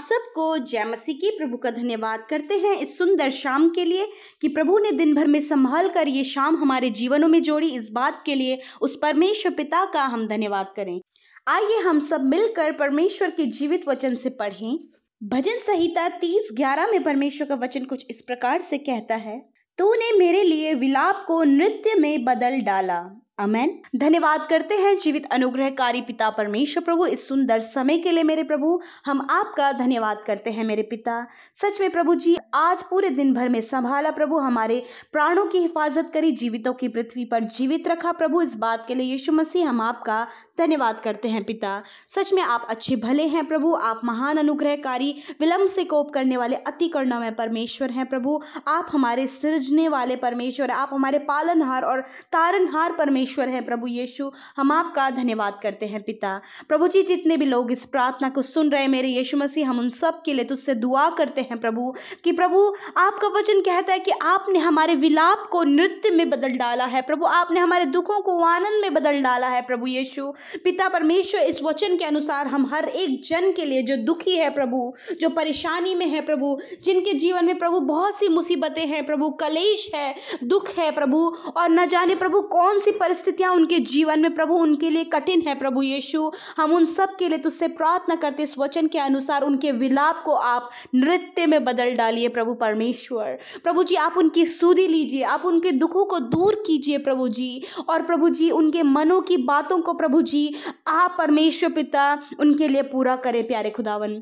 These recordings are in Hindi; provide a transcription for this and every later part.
सबको जय मसीह की प्रभु का धन्यवाद करते हैं इस सुंदर शाम के लिए कि प्रभु ने दिन भर में संभाल कर ये शाम हमारे जीवनों में जोड़ी इस बात के लिए उस परमेश्वर पिता का हम धन्यवाद करें आइए हम सब मिलकर परमेश्वर के जीवित वचन से पढ़ें भजन संहिता तीस ग्यारह में परमेश्वर का वचन कुछ इस प्रकार से कहता है तूने मेरे लिए विलाप को नृत्य में बदल डाला अमेन धन्यवाद करते हैं जीवित अनुग्रहकारी पिता परमेश्वर प्रभु इस सुंदर समय के लिए मेरे प्रभु हम आपका धन्यवाद करते हैं मेरे पिता सच में प्रभु जी आज पूरे दिन भर में संभाला प्रभु हमारे प्राणों की हिफाजत करी जीवितों की पृथ्वी पर जीवित रखा प्रभु इस बात के लिए यीशु मसीह हम आपका धन्यवाद करते हैं पिता सच में आप अच्छे भले हैं प्रभु आप महान अनुग्रहकारी विलम्ब से कोप करने वाले अति करुणामय परमेश्वर हैं प्रभु आप हमारे सृजने वाले परमेश्वर आप हमारे पालनहार और तारनहार परमेश्वर परमेश्वर हैं प्रभु यीशु हम आपका धन्यवाद करते हैं पिता प्रभु जी जितने भी लोग इस प्रार्थना को सुन रहे हैं मेरे यीशु मसीह हम उन सब के लिए तुझसे दुआ करते हैं प्रभु कि प्रभु आपका वचन कहता है कि आपने हमारे विलाप को नृत्य में बदल डाला है प्रभु आपने हमारे दुखों को आनंद में बदल डाला है प्रभु यीशु पिता परमेश्वर इस वचन के अनुसार हम हर एक जन के लिए जो दुखी है प्रभु जो परेशानी में है प्रभु जिनके जीवन में प्रभु बहुत सी मुसीबतें हैं प्रभु कलेश है दुख है प्रभु और न जाने प्रभु कौन सी परिस्थिति परिस्थितियाँ उनके जीवन में प्रभु उनके लिए कठिन है प्रभु यीशु हम उन सब के लिए तुझसे प्रार्थना करते इस वचन के अनुसार उनके विलाप को आप नृत्य में बदल डालिए प्रभु परमेश्वर प्रभु जी आप उनकी सूदी लीजिए आप उनके दुखों को दूर कीजिए प्रभु जी और प्रभु जी उनके मनों की बातों को प्रभु जी आप परमेश्वर पिता उनके लिए पूरा करें प्यारे खुदावन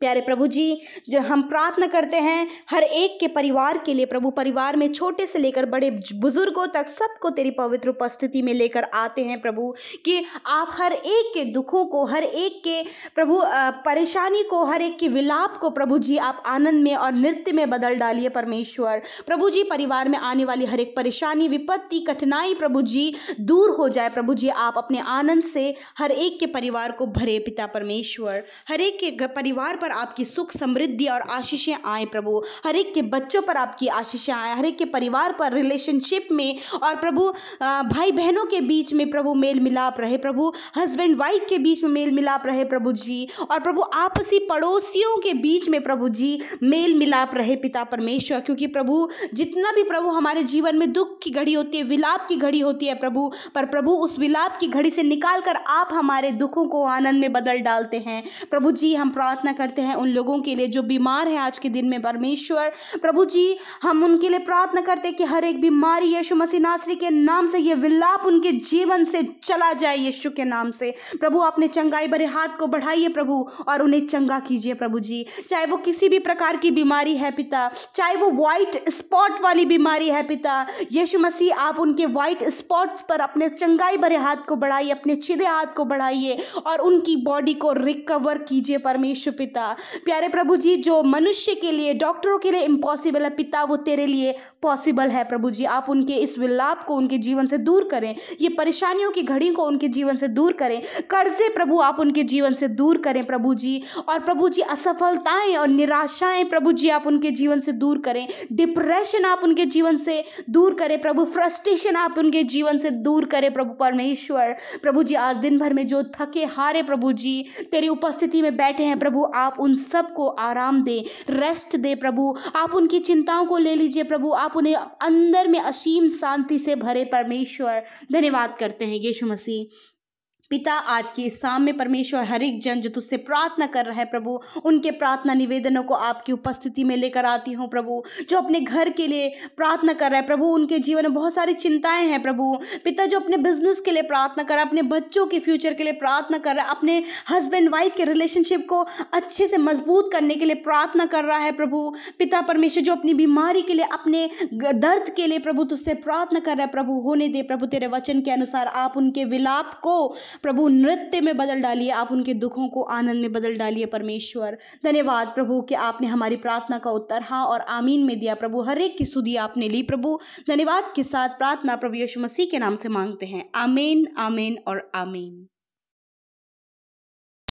प्यारे प्रभु जी जो हम प्रार्थना करते हैं हर एक के परिवार के लिए प्रभु परिवार में छोटे से लेकर बड़े बुजुर्गों तक सबको तेरी पवित्र उपस्थिति में लेकर आते हैं प्रभु कि आप हर एक के दुखों को हर एक के प्रभु परेशानी को हर एक के विलाप को प्रभु जी आप आनंद में और नृत्य में बदल डालिए परमेश्वर प्रभु जी परिवार में आने वाली हर एक परेशानी विपत्ति कठिनाई प्रभु जी दूर हो जाए प्रभु जी आप अपने आनंद से हर एक के परिवार को भरे पिता परमेश्वर हर एक के परिवार पर पर आपकी सुख समृद्धि और आशीषें आए प्रभु हर एक के बच्चों पर आपकी आशीषें आए हर एक के परिवार पर रिलेशनशिप में और प्रभु भाई बहनों के बीच में प्रभु मेल मिलाप रहे प्रभु हस्बैंड वाइफ के बीच में मेल मिलाप रहे प्रभु जी और प्रभु आपसी पड़ोसियों के बीच में प्रभु जी मेल मिलाप रहे पिता परमेश्वर क्योंकि प्रभु जितना भी प्रभु हमारे जीवन में दुख की घड़ी होती है विलाप की घड़ी होती है प्रभु पर प्रभु उस विलाप की घड़ी से निकाल कर आप हमारे दुखों को आनंद में बदल डालते हैं प्रभु जी हम प्रार्थना करते करते हैं उन लोगों के लिए जो बीमार है आज के दिन में परमेश्वर प्रभु जी हम उनके लिए प्रार्थना करते कि हर एक बीमारी यशु मसीह नासरी के नाम से ये विलाप उनके जीवन से चला जाए यशु के नाम से प्रभु अपने चंगाई भरे हाथ को बढ़ाइए प्रभु और उन्हें चंगा कीजिए प्रभु जी चाहे वो किसी भी प्रकार की बीमारी है पिता चाहे वो वाइट स्पॉट वाली बीमारी है पिता यशु मसीह आप उनके वाइट स्पॉट्स पर अपने चंगाई भरे हाथ को बढ़ाइए अपने छिदे हाथ को बढ़ाइए और उनकी बॉडी को रिकवर कीजिए परमेश्वर पिता जाएगा प्यारे प्रभु जी जो मनुष्य के लिए डॉक्टरों के लिए इम्पॉसिबल है पिता वो तेरे लिए पॉसिबल है प्रभु जी आप उनके इस विलाप को उनके जीवन से दूर करें ये परेशानियों की घड़ी को उनके जीवन से दूर करें कर्जे प्रभु आप उनके जीवन से दूर करें प्रभु जी और प्रभु जी असफलताएं और निराशाएं प्रभु जी आप उनके जीवन से दूर करें डिप्रेशन आप उनके जीवन से दूर करें प्रभु फ्रस्ट्रेशन आप उनके जीवन से दूर करें प्रभु परमेश्वर प्रभु जी आज दिन भर में जो थके हारे प्रभु जी तेरी उपस्थिति में बैठे हैं प्रभु आप आप उन सब को आराम दें रेस्ट दे प्रभु आप उनकी चिंताओं को ले लीजिए प्रभु आप उन्हें अंदर में असीम शांति से भरे परमेश्वर धन्यवाद करते हैं यीशु मसीह पिता आज की इस शाम में परमेश्वर हर एक जन जो तुझसे प्रार्थना कर रहा है प्रभु उनके प्रार्थना निवेदनों को आपकी उपस्थिति में लेकर आती हूँ प्रभु जो अपने घर के लिए प्रार्थना कर रहा है प्रभु उनके जीवन में बहुत सारी चिंताएं हैं प्रभु पिता जो अपने बिजनेस के लिए प्रार्थना कर रहा है अपने बच्चों के फ्यूचर के लिए प्रार्थना कर रहा है अपने हस्बैंड वाइफ के रिलेशनशिप को अच्छे से मजबूत करने के लिए प्रार्थना कर रहा है प्रभु पिता परमेश्वर जो अपनी बीमारी के लिए अपने दर्द के लिए प्रभु तुझसे प्रार्थना कर रहा है प्रभु होने दे प्रभु तेरे वचन के अनुसार आप उनके विलाप को प्रभु नृत्य में बदल डालिए आप उनके दुखों को आनंद में बदल डालिए परमेश्वर धन्यवाद प्रभु कि आपने हमारी प्रार्थना का उत्तर हाँ और आमीन में दिया प्रभु हर एक की सुधी आपने ली प्रभु धन्यवाद के साथ प्रार्थना प्रभु यशु मसीह के नाम से मांगते हैं आमीन आमीन और आमीन